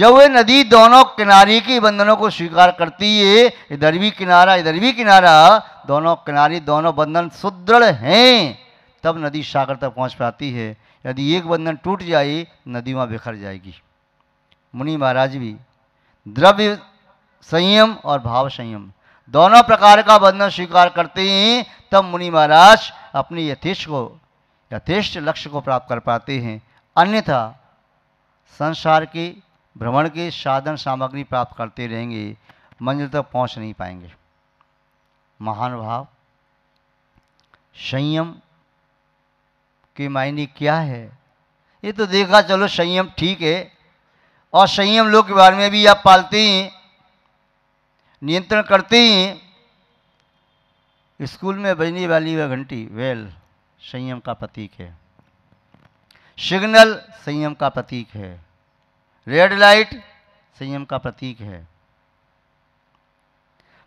जब वे नदी दोनों किनारे के बंधनों को स्वीकार करती है इधर भी किनारा इधर भी किनारा दोनों किनारे दोनों बंधन सुदृढ़ हैं तब नदी सागर तक पहुंच पाती है यदि एक बंधन टूट जाए नदी वहाँ बिखर जाएगी मुनि महाराज भी द्रव्य संयम और भाव संयम दोनों प्रकार का बंधन स्वीकार करते हैं तब मुनि महाराज अपने यथेष्ट को यथेष्ट लक्ष्य को प्राप्त कर पाते हैं अन्यथा संसार की भ्रमण के साधन सामग्री प्राप्त करते रहेंगे मंजिल तक पहुंच नहीं पाएंगे महान भाव संयम के मायने क्या है ये तो देखा चलो संयम ठीक है और संयम लोग के बारे में भी आप पालते हैं नियंत्रण करते हैं स्कूल में बजने वाली वह वा घंटी वेल संयम का प्रतीक है सिग्नल संयम का प्रतीक है रेड लाइट संयम का प्रतीक है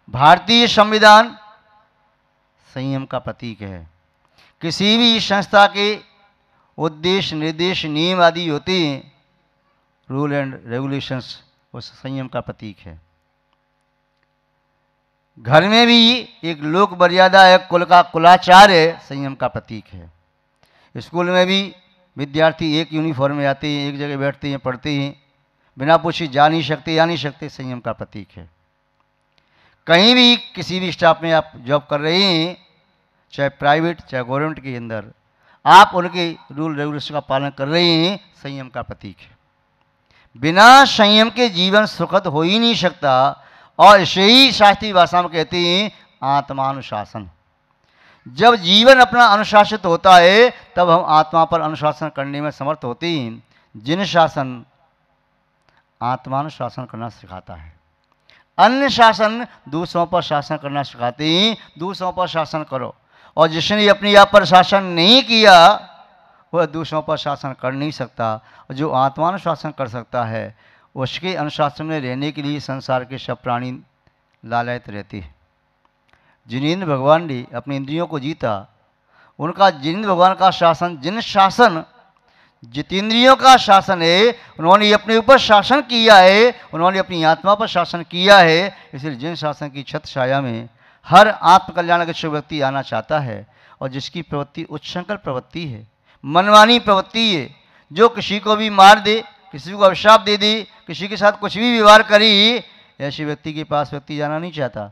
भारतीय संविधान संयम का प्रतीक है किसी भी संस्था के उद्देश्य निर्देश नियम आदि होते हैं रूल एंड रेगुलेशंस उस संयम का प्रतीक है घर में भी एक लोक मर्यादा है कुल का कुलाचार है संयम का प्रतीक है स्कूल में भी विद्यार्थी एक यूनिफॉर्म में आते हैं एक जगह बैठते हैं पढ़ते हैं बिना पूछी जा नहीं सकते या नहीं सकते संयम का प्रतीक है कहीं भी किसी भी स्टाफ में आप जॉब कर रहे हैं चाहे प्राइवेट चाहे गवर्नमेंट के अंदर आप उनके रूल रेगुलेशन का पालन कर रहे हैं संयम का प्रतीक है बिना संयम के जीवन सुखद हो ही नहीं सकता और इसे ही शास्त्रीय भाषा में कहते हैं आत्मानुशासन जब जीवन अपना अनुशासित होता है तब हम आत्मा पर अनुशासन करने में समर्थ होते हैं जिन शासन आत्मानुशासन करना सिखाता है अन्य शासन दूसरों पर शासन करना सिखाते ही दूसरों पर शासन करो और जिसने अपने आप पर शासन नहीं किया वह दूसरों पर शासन कर नहीं सकता और जो आत्मानुशासन कर सकता है उसके अनुशासन में रहने के लिए संसार के सब प्राणी लालयत रहती है जिनेन्द्र भगवान ने अपने इंद्रियों को जीता उनका जिनेन्द्र भगवान का शासन जिन शासन जितेंद्रियों का शासन है उन्होंने अपने ऊपर शासन किया है उन्होंने अपनी आत्मा पर शासन किया है इसलिए जिन शासन की छत छाया में हर शुभ व्यक्ति आना चाहता है और जिसकी प्रवृत्ति उच्छृंखल प्रवृत्ति है मनमानी प्रवृत्ति है जो किसी को भी मार दे किसी को अभिशाप दे दे किसी के साथ कुछ भी व्यवहार करी ऐसे व्यक्ति के पास व्यक्ति जाना नहीं चाहता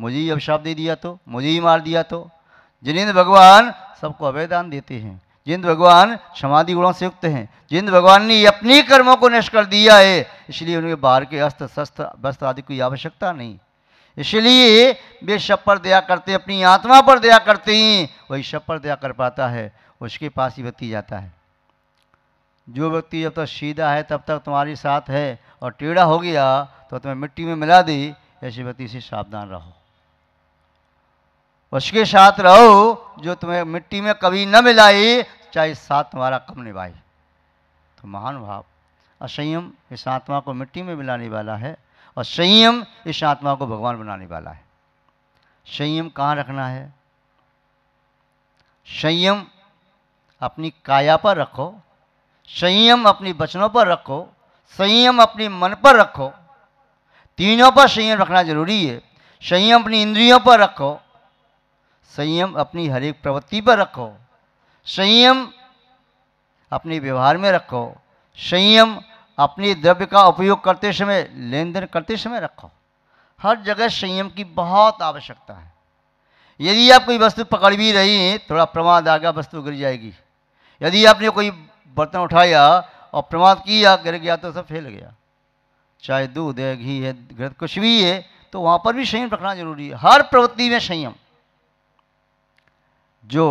मुझे ही अभिशाप दे दिया तो मुझे ही मार दिया तो जिनेन्द्र भगवान सबको अभयदान देते हैं जिन भगवान समाधि गुणों से युक्त हैं जिन भगवान ने अपनी कर्मों को नष्ट कर दिया है इसलिए उनके बाहर के अस्त्र शस्त्र वस्त्र आदि की आवश्यकता नहीं इसलिए वे सब पर दया करते अपनी आत्मा पर दया करते हैं वही सब पर दया कर पाता है उसके पास ही व्यक्ति जाता है जो व्यक्ति जब तक सीधा है तब तक तुम्हारे साथ है और टेढ़ा हो गया तो तुम्हें मिट्टी में मिला दी ऐसे व्यक्ति से सावधान रहो उसके साथ रहो जो तुम्हें मिट्टी में कभी न मिलाई चाहे साथ तुम्हारा कम निभाई तो महान भाव असंयम इस आत्मा को मिट्टी में मिलाने वाला है और संयम इस आत्मा को भगवान बनाने वाला है संयम कहाँ रखना है संयम अपनी काया पर रखो संयम अपनी वचनों पर रखो संयम अपने मन पर रखो तीनों पर संयम रखना जरूरी है संयम अपनी इंद्रियों पर रखो संयम अपनी हर एक प्रवृत्ति पर रखो संयम अपने व्यवहार में रखो संयम अपने द्रव्य का उपयोग करते समय लेन देन करते समय रखो हर जगह संयम की बहुत आवश्यकता है यदि आप कोई वस्तु पकड़ भी रही हैं थोड़ा प्रमाद आ गया वस्तु गिर जाएगी यदि आपने कोई बर्तन उठाया और प्रमाद किया गिर गया तो सब फैल गया चाहे दूध है घी है घृत कुछ भी है तो वहाँ पर भी संयम रखना जरूरी है हर प्रवृत्ति में संयम जो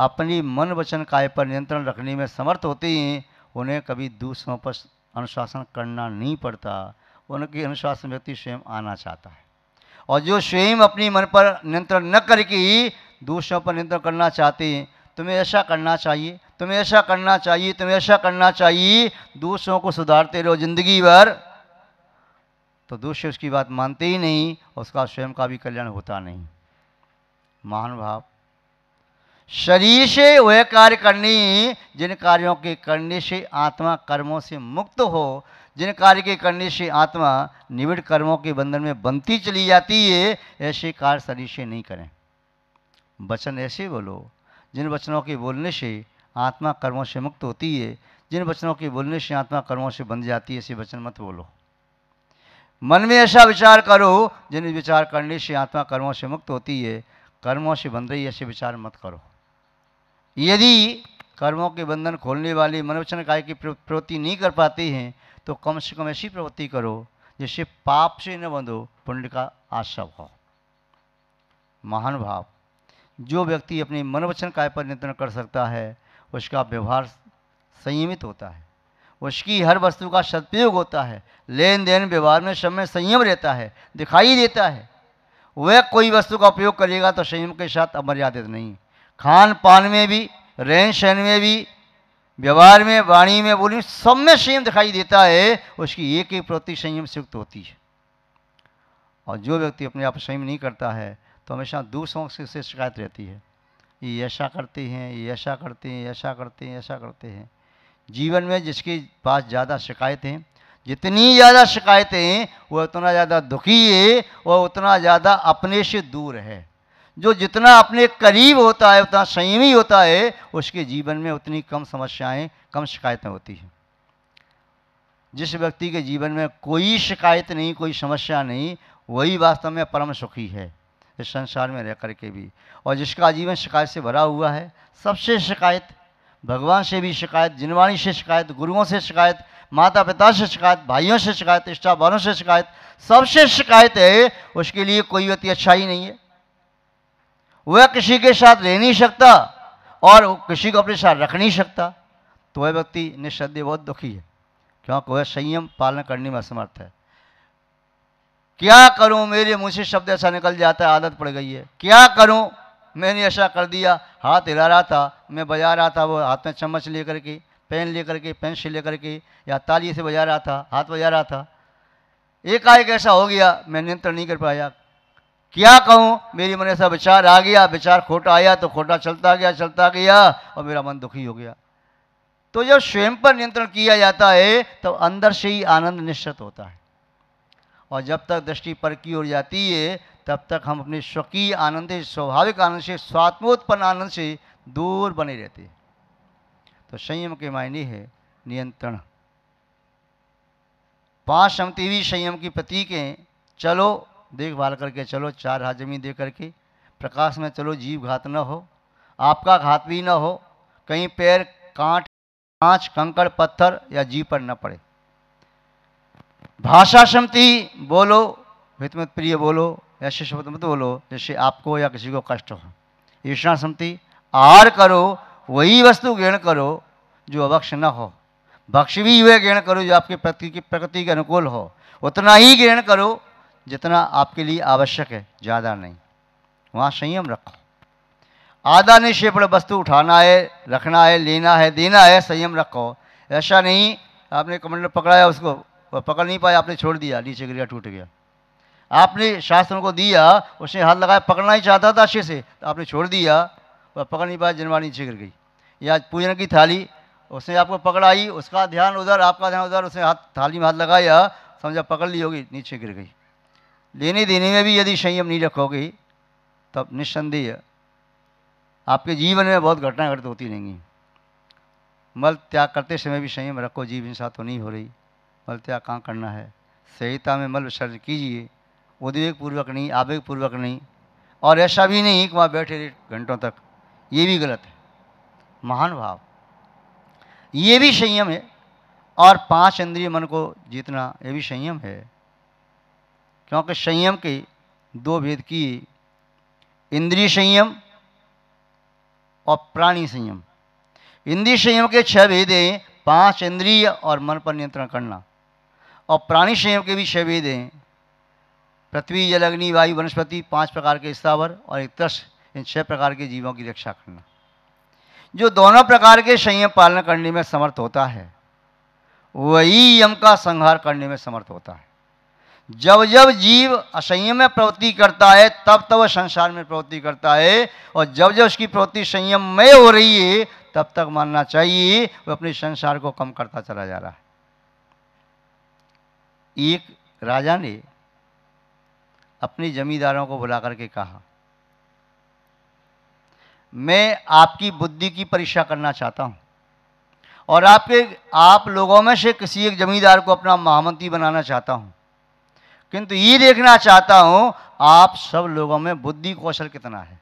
अपनी मन वचन काय पर नियंत्रण रखने में समर्थ होते हैं उन्हें कभी दूसरों पर अनुशासन करना नहीं पड़ता उनकी अनुशासन व्यक्ति स्वयं आना चाहता है और जो स्वयं अपनी मन पर नियंत्रण न करके ही दूसरों पर नियंत्रण करना चाहते हैं तुम्हें ऐसा करना चाहिए तुम्हें ऐसा करना चाहिए तुम्हें ऐसा करना चाहिए दूसरों को सुधारते रहो जिंदगी भर तो दूसरे उसकी बात मानते ही नहीं उसका स्वयं का भी कल्याण होता नहीं महानुभाव शरीर से वह कार्य करनी जिन कार्यों के करने से आत्मा कर्मों से मुक्त हो जिन कार्य के करने से आत्मा निविड़ कर्मों के बंधन में बनती चली जाती है ऐसे कार्य शरीर से नहीं करें वचन ऐसे बोलो जिन वचनों के बोलने से आत्मा कर्मों से मुक्त होती है जिन वचनों के बोलने से आत्मा कर्मों से बंध जाती है ऐसे वचन मत बोलो मन में ऐसा विचार करो जिन विचार करने से आत्मा कर्मों से मुक्त होती है कर्मों से बंध रही है ऐसे विचार मत करो यदि कर्मों के बंधन खोलने वाली मनोवचन काय की प्रवृत्ति नहीं कर पाते हैं तो कम से कम ऐसी प्रवृत्ति करो जिससे पाप से न बंधो पुण्य का आश्रव हो महान भाव जो व्यक्ति अपने मनोवचन काय पर नियंत्रण कर सकता है उसका व्यवहार संयमित होता है उसकी हर वस्तु का सदुपयोग होता है लेन देन व्यवहार में समय संयम रहता है दिखाई देता है वह कोई वस्तु का उपयोग करेगा तो संयम के साथ अमर्यादित नहीं खान पान में भी रहन सहन में भी व्यवहार में वाणी में बोली सब में संयम दिखाई देता है उसकी एक एक प्रति संयम से होती है और जो व्यक्ति अपने आप संयम नहीं करता है तो हमेशा दूसरों से शिकायत रहती है ये ऐसा करते हैं ये ऐसा करते हैं ऐसा करते हैं ऐसा करते हैं जीवन में जिसके पास ज़्यादा शिकायतें जितनी ज़्यादा शिकायतें वो उतना ज़्यादा दुखी है वह उतना ज़्यादा अपने से दूर है जो जितना अपने करीब होता है उतना संयमी होता है उसके जीवन में उतनी कम समस्याएं कम शिकायतें होती हैं जिस व्यक्ति के जीवन में कोई शिकायत नहीं कोई समस्या नहीं वही वास्तव में परम सुखी है इस संसार में रह कर के भी और जिसका जीवन शिकायत से भरा हुआ है सबसे शिकायत भगवान से भी शिकायत जिनवाणी से शिकायत गुरुओं से शिकायत माता पिता से शिकायत भाइयों से शिकायत इष्टा बारों से शिकायत सबसे शिकायत है उसके लिए कोई व्यक्ति अच्छा ही नहीं है वह किसी के साथ रह नहीं सकता और किसी को अपने साथ रख नहीं सकता तो वह व्यक्ति निश्चय बहुत दुखी है क्योंकि वह संयम पालन करने में असमर्थ है क्या करूं मेरे मुंह से शब्द ऐसा निकल जाता है आदत पड़ गई है क्या करूं मैंने ऐसा कर दिया हाथ हिला रहा था मैं बजा रहा था वो हाथ में चम्मच लेकर के पेन लेकर के पेंसिल लेकर के या ताली से बजा रहा था हाथ बजा रहा था एकाएक ऐसा हो गया मैं नियंत्रण नहीं कर पाया क्या कहूँ मेरी मन ऐसा विचार आ गया विचार खोटा आया तो खोटा चलता गया चलता गया और मेरा मन दुखी हो गया तो जब स्वयं पर नियंत्रण किया जाता है तो अंदर से ही आनंद निश्चित होता है और जब तक दृष्टि पर की ओर जाती है तब तक हम अपने स्वकीय आनंद स्वाभाविक आनंद से स्वात्मोत्पन्न आनंद से दूर बने रहते हैं तो संयम के मायने है नियंत्रण पांच समिति भी संयम की प्रतीक हैं चलो देखभाल करके चलो चार हाजमी दे करके प्रकाश में चलो जीव घात न हो आपका घात भी न हो कहीं पैर कांट कांच कंकड़ पत्थर या जीव पर न पड़े भाषा क्षमति बोलो हितमत प्रिय बोलो या शिष्य मत बोलो जैसे आपको या किसी को कष्ट हो ईर्षा क्षमति आर करो वही वस्तु ग्रहण करो जो अवक्ष न हो भक्ष भी वह ग्रहण करो जो आपके प्रति की प्रकृति के अनुकूल हो उतना ही ग्रहण करो जितना आपके लिए आवश्यक है ज़्यादा नहीं वहाँ संयम रखो आधा निक्षेपण वस्तु उठाना है रखना है लेना है देना है संयम रखो ऐसा नहीं आपने कमंडल पकड़ाया उसको पकड़ नहीं पाया आपने छोड़ दिया नीचे गया टूट गया आपने शास्त्रों को दिया उसने हाथ लगाया पकड़ना ही चाहता था अच्छे से तो आपने छोड़ दिया वह पकड़ नहीं पाया जनवा नीचे गिर गई या पूजन की थाली उसने आपको पकड़ाई उसका ध्यान उधर आपका ध्यान उधर उसने हाथ थाली में हाथ लगाया समझा पकड़ ली होगी नीचे गिर गई लेने देने में भी यदि संयम नहीं रखोगे तब निस्संदेह आपके जीवन में बहुत घटना घटित होती रहेंगी मल त्याग करते समय भी संयम रखो जीव हिंसा तो नहीं हो रही मल त्याग कहाँ करना है संहिता में मल विसर्जन कीजिए उद्वेगपूर्वक नहीं आवेगपूर्वक नहीं और ऐसा भी नहीं कि वहाँ बैठे रहे घंटों तक ये भी गलत है महान भाव ये भी संयम है और पांच इंद्रिय मन को जीतना ये भी संयम है क्योंकि संयम के दो भेद की इंद्रिय संयम और प्राणी संयम इंद्रिय संयम के छह भेद हैं पांच इंद्रिय और मन पर नियंत्रण करना और प्राणी संयम के भी छह भेद हैं पृथ्वी जल अग्नि वायु वनस्पति पांच प्रकार के स्थावर और एक त्रस इन छह प्रकार के जीवों की रक्षा करना जो दोनों प्रकार के संयम पालन करने में समर्थ होता है वही यम का संहार करने में समर्थ होता है जब जब जीव असंयम में प्रवृत्ति करता है तब तब वह संसार में प्रवृत्ति करता है और जब जब उसकी प्रवृत्ति संयम में हो रही है तब तक मानना चाहिए वह अपने संसार को कम करता चला जा रहा है एक राजा ने अपने जमींदारों को बुला करके कहा मैं आपकी बुद्धि की परीक्षा करना चाहता हूं और आपके आप लोगों में से किसी एक जमींदार को अपना महामंत्री बनाना चाहता हूं किंतु ये देखना चाहता हूं आप सब लोगों में बुद्धि कौशल कितना है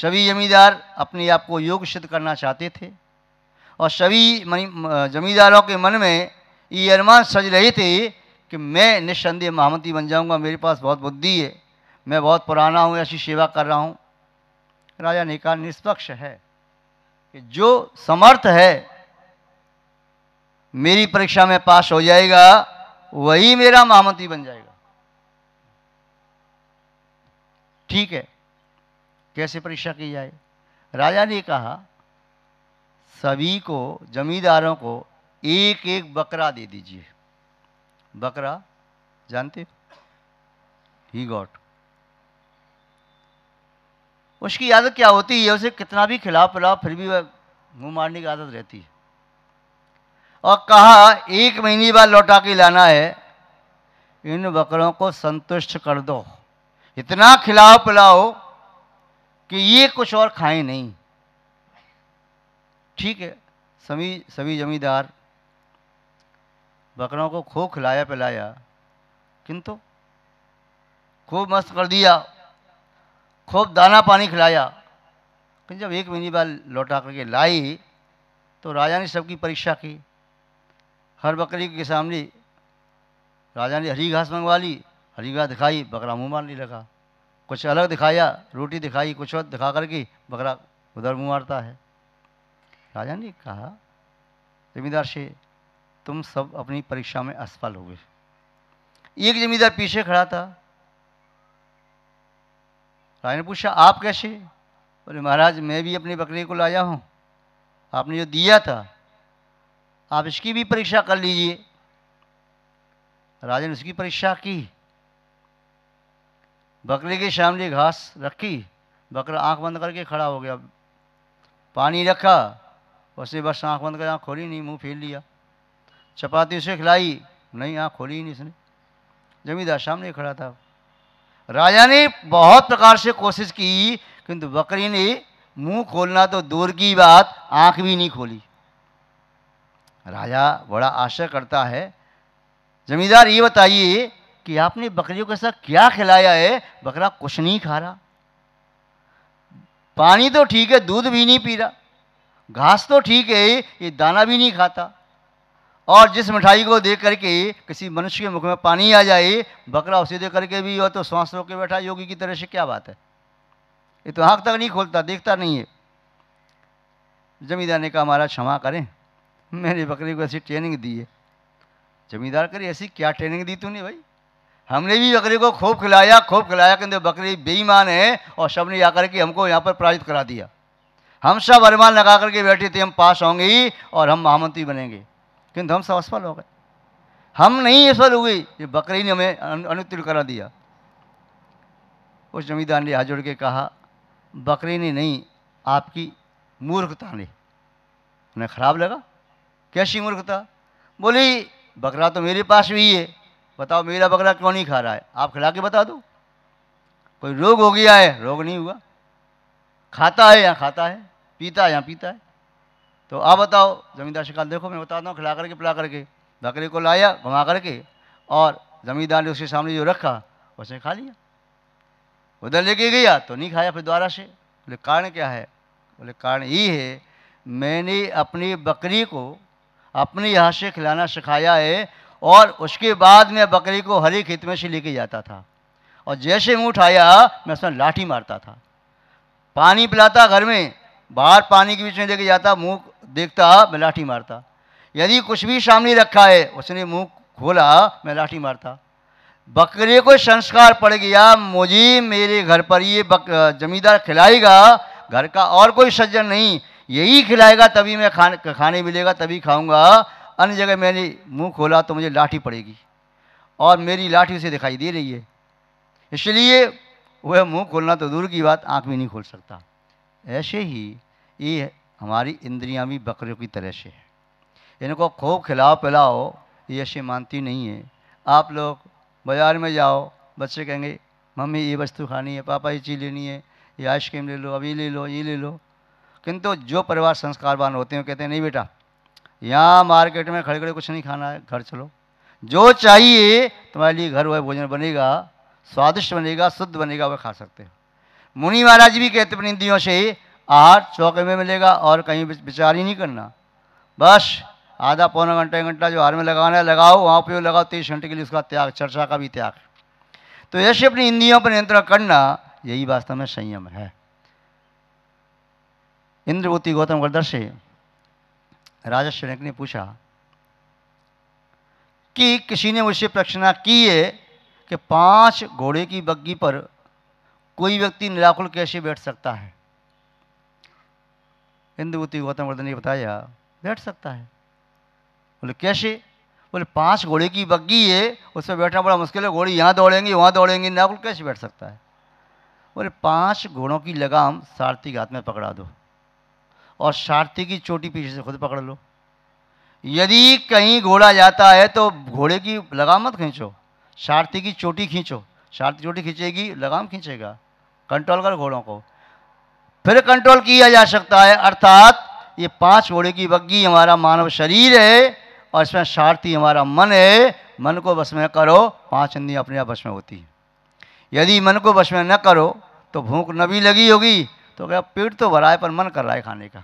सभी जमींदार अपने आप को योग सिद्ध करना चाहते थे और सभी जमींदारों के मन में ये अनुमान सज रहे थे कि मैं निस्संदेह महामती बन जाऊंगा मेरे पास बहुत बुद्धि है मैं बहुत पुराना हूँ ऐसी सेवा कर रहा हूं राजा ने कहा निष्पक्ष है कि जो समर्थ है मेरी परीक्षा में पास हो जाएगा वही मेरा महामंत्री बन जाएगा ठीक है कैसे परीक्षा की जाए राजा ने कहा सभी को जमींदारों को एक एक बकरा दे दीजिए बकरा जानते ही गॉट उसकी आदत क्या होती है उसे कितना भी खिलाफ पिला फिर भी वह मुंह मारने की आदत रहती है और कहा एक महीने बाद लौटा के लाना है इन बकरों को संतुष्ट कर दो इतना खिलाओ पिलाओ कि ये कुछ और खाएं नहीं ठीक है सभी सभी जमींदार बकरों को खूब खिलाया पिलाया किंतु खूब मस्त कर दिया खूब दाना पानी खिलाया जब एक महीने बाद लौटा करके लाई तो राजा ने सबकी परीक्षा की हर बकरी के सामने राजा ने हरी घास मंगवा ली हरी घास दिखाई बकरा मुँह मारने लगा कुछ अलग दिखाया रोटी दिखाई कुछ और दिखा करके बकरा उधर मुँह मारता है राजा ने कहा जमींदार से तुम सब अपनी परीक्षा में असफल हो गए एक जमींदार पीछे खड़ा था राजा ने पूछा आप कैसे बोले महाराज मैं भी अपनी बकरी को लाया हूँ आपने जो दिया था आप इसकी भी परीक्षा कर लीजिए राजा ने उसकी परीक्षा की बकरे के सामने घास रखी बकरा आंख बंद करके खड़ा हो गया पानी रखा उसने बस आंख बंद कर आँख खोली नहीं मुंह फेर लिया चपाती उसे खिलाई नहीं आँख खोली ही नहीं उसने जमींदार सामने खड़ा था राजा ने बहुत प्रकार से कोशिश की किंतु बकरी ने मुंह खोलना तो दूर की बात आंख भी नहीं खोली राजा बड़ा आशय करता है जमींदार ये बताइए कि आपने बकरियों के साथ क्या खिलाया है बकरा कुछ नहीं खा रहा पानी तो ठीक है दूध भी नहीं पी रहा घास तो ठीक है ये दाना भी नहीं खाता और जिस मिठाई को देख करके किसी मनुष्य के मुख में पानी आ जाए बकरा उसे देख करके भी हो तो सांस रोक के बैठा योगी की तरह से क्या बात है ये तो आँख तक नहीं खोलता देखता नहीं है जमींदार ने कहा हमारा क्षमा करें मेरी बकरी को ऐसी ट्रेनिंग दी है जमींदार करी ऐसी क्या ट्रेनिंग दी तूने भाई हमने भी बकरी को खूब खिलाया खूब खिलाया किंतु बकरी बेईमान है और सब ने आकर के हमको यहाँ पर पराजित करा दिया हम सब अरमान लगा करके बैठे थे हम पास होंगे और हम महामंत्री बनेंगे किंतु हम सब असफल हो गए हम नहीं असफल हुए ये बकरी ने हमें अनुत्तीर्ण करा दिया उस जमींदार ने हाथ जोड़ के कहा बकरी ने नहीं आपकी मूर्खता ने उन्हें खराब लगा कैसी मूर्खता बोली बकरा तो मेरे पास भी है बताओ मेरा बकरा क्यों नहीं खा रहा है आप खिला के बता दो कोई रोग हो गया है रोग नहीं हुआ खाता है या खाता है पीता है या पीता है तो आप बताओ जमींदार से कहा देखो मैं बताता हूँ खिला करके पिला करके बकरे को लाया घुमा करके और जमींदार ने उसके सामने जो रखा उसने खा लिया उधर लेके गया तो नहीं खाया फिर दोबारा से बोले कारण क्या है बोले कारण ये है मैंने अपनी बकरी को अपने यहाँ से खिलाना सिखाया है और उसके बाद मैं बकरी को हरी खेत में से लेके जाता था और जैसे मुँह उठाया मैं उसमें लाठी मारता था पानी पिलाता घर में बाहर पानी के बीच में लेके जाता मुँह देखता मैं लाठी मारता यदि कुछ भी सामने रखा है उसने मुँह खोला मैं लाठी मारता बकरे को संस्कार पड़ गया मुझे मेरे घर पर ये जमींदार खिलाएगा घर का और कोई सज्जन नहीं यही खिलाएगा तभी मैं खाने खाने मिलेगा तभी खाऊंगा अन्य जगह मैंने मुंह खोला तो मुझे लाठी पड़ेगी और मेरी लाठी उसे दिखाई दे रही है इसलिए वह मुंह खोलना तो दूर की बात आंख भी नहीं खोल सकता ऐसे ही ये हमारी इंद्रियां भी बकरियों की तरह से है इनको खूब खिलाओ पिलाओ ये ऐसे मानती नहीं है आप लोग बाज़ार में जाओ बच्चे कहेंगे मम्मी ये वस्तु खानी है पापा ये चीज़ लेनी है ये आइसक्रीम ले लो अब ये ले लो ये ले लो किंतु जो परिवार संस्कारवान होते हैं कहते हैं नहीं बेटा यहाँ मार्केट में खड़े खड़े कुछ नहीं खाना है घर चलो जो चाहिए तुम्हारे लिए घर वह भोजन बनेगा स्वादिष्ट बनेगा शुद्ध बनेगा वह खा सकते हो मुनि महाराज भी कहते प्रतिनिधियों से आहार चौके में मिलेगा और कहीं विचार ही नहीं करना बस आधा पौना घंटा एक घंटा जो आहार में लगाना है लगाओ वहाँ उपयोग लगाओ तीस घंटे के लिए उसका त्याग चर्चा का भी त्याग तो ऐसे अपनी इंदियों पर नियंत्रण करना यही वास्तव में संयम है इंद्रवती गौतम गर्दर से राजा श्रेणक ने पूछा कि किसी ने मुझसे प्रश्ना की है कि पांच घोड़े की बग्गी पर कोई व्यक्ति निराकुल कैसे बैठ सकता है इंद्रवती गौतम वर्धन ने बताया बैठ सकता है बोले कैसे बोले पांच घोड़े की बग्गी है उसमें बैठना बड़ा मुश्किल है घोड़े यहाँ दौड़ेंगे वहाँ दौड़ेंगे निराकुल कैसे बैठ सकता है बोले पांच घोड़ों की लगाम सारथी घात हाथ में पकड़ा दो और सारथी की चोटी पीछे से खुद पकड़ लो यदि कहीं घोड़ा जाता है तो घोड़े की लगाम मत खींचो सारथी की चोटी खींचो सारथी चोटी खींचेगी लगाम खींचेगा कंट्रोल कर घोड़ों को फिर कंट्रोल किया जा सकता है अर्थात ये पांच घोड़े की बग्घी हमारा मानव शरीर है और इसमें सारथी हमारा मन है मन को बस में करो पांच इंद्रियां अपने आप बस में होती है यदि मन को बस में न करो तो भूख न भी लगी होगी तो क्या पेट तो भरा है पर मन कर रहा है खाने का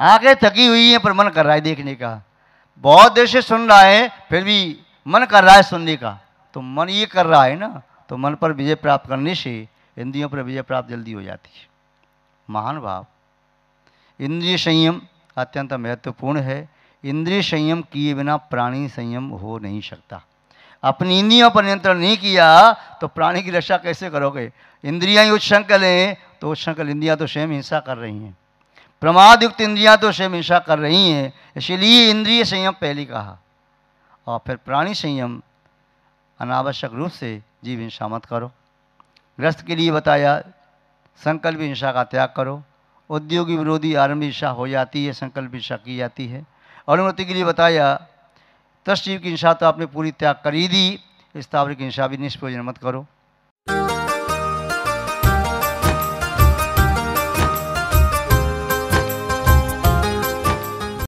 आंखें थकी हुई हैं पर मन कर रहा है देखने का बहुत देर से सुन रहा है फिर भी मन कर रहा है सुनने का तो मन ये कर रहा है ना तो मन पर विजय प्राप्त करने से इंद्रियों पर विजय प्राप्त जल्दी हो जाती है महान भाव इंद्रिय संयम अत्यंत महत्वपूर्ण है इंद्रिय संयम किए बिना प्राणी संयम हो नहीं सकता अपनी इंद्रियों पर नियंत्रण नहीं किया तो प्राणी की रक्षा कैसे करोगे इंद्रिया ही उच्छृंखल हैं तो उच्छृंखल इंद्रिया तो स्वयं हिंसा कर रही हैं प्रमाद युक्त इंद्रियां तो उसे हमेशा कर रही हैं इसीलिए इंद्रिय संयम पहले कहा और फिर प्राणी संयम अनावश्यक रूप से जीव हिंसा मत करो ग्रस्त के लिए बताया संकल्प हिंसा का त्याग करो उद्योगी विरोधी आरंभ हिंसा हो जाती है संकल्प हिंसा की जाती है अनुमति के लिए बताया तस्वीर की हिंसा तो आपने पूरी त्याग कर ही दी स्थावर की हिंसा भी निष्प्रयोजन मत करो